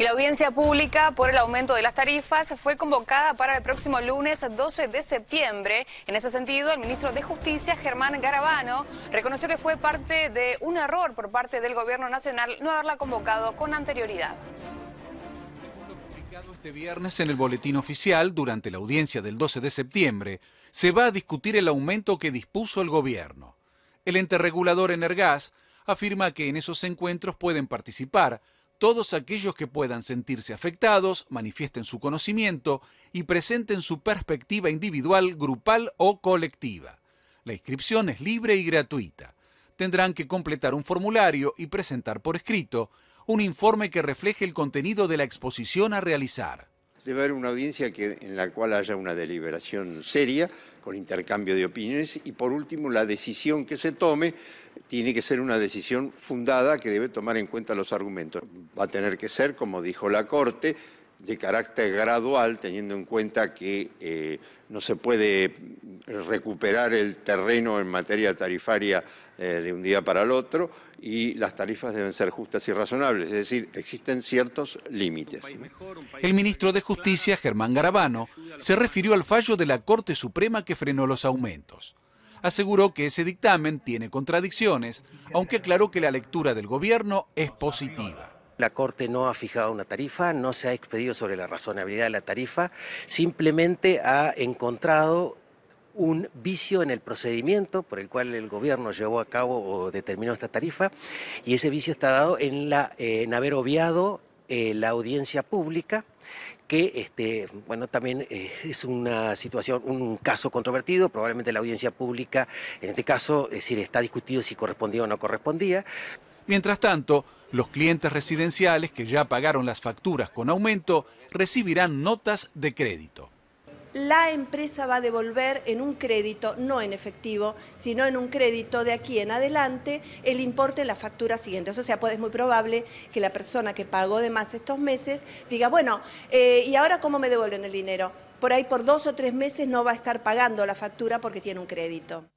Y la audiencia pública por el aumento de las tarifas fue convocada para el próximo lunes 12 de septiembre. En ese sentido, el ministro de Justicia, Germán Garabano, reconoció que fue parte de un error por parte del Gobierno Nacional no haberla convocado con anterioridad publicado este viernes en el boletín oficial, durante la audiencia del 12 de septiembre, se va a discutir el aumento que dispuso el gobierno. El ente regulador Energas afirma que en esos encuentros pueden participar todos aquellos que puedan sentirse afectados manifiesten su conocimiento y presenten su perspectiva individual, grupal o colectiva. La inscripción es libre y gratuita. Tendrán que completar un formulario y presentar por escrito un informe que refleje el contenido de la exposición a realizar. Debe haber una audiencia que, en la cual haya una deliberación seria, con intercambio de opiniones, y por último, la decisión que se tome tiene que ser una decisión fundada que debe tomar en cuenta los argumentos. Va a tener que ser, como dijo la Corte, de carácter gradual, teniendo en cuenta que eh, no se puede recuperar el terreno en materia tarifaria eh, de un día para el otro y las tarifas deben ser justas y razonables, es decir, existen ciertos límites. El ministro de Justicia, Germán Garabano, se refirió al fallo de la Corte Suprema que frenó los aumentos. Aseguró que ese dictamen tiene contradicciones, aunque aclaró que la lectura del gobierno es positiva. La Corte no ha fijado una tarifa, no se ha expedido sobre la razonabilidad de la tarifa, simplemente ha encontrado un vicio en el procedimiento por el cual el gobierno llevó a cabo o determinó esta tarifa y ese vicio está dado en, la, haber obviado eh, la audiencia pública que este, bueno, también eh, es una situación, un caso controvertido, probablemente la audiencia pública, en este caso, es decir, está discutido si correspondía o no correspondía. Mientras tanto, los clientes residenciales que ya pagaron las facturas con aumento recibirán notas de crédito la empresa va a devolver en un crédito, no en efectivo, sino en un crédito de aquí en adelante, el importe de la factura siguiente. O sea, pues es muy probable que la persona que pagó de más estos meses diga, bueno, eh, ¿y ahora cómo me devuelven el dinero? Por ahí por dos o tres meses no va a estar pagando la factura porque tiene un crédito.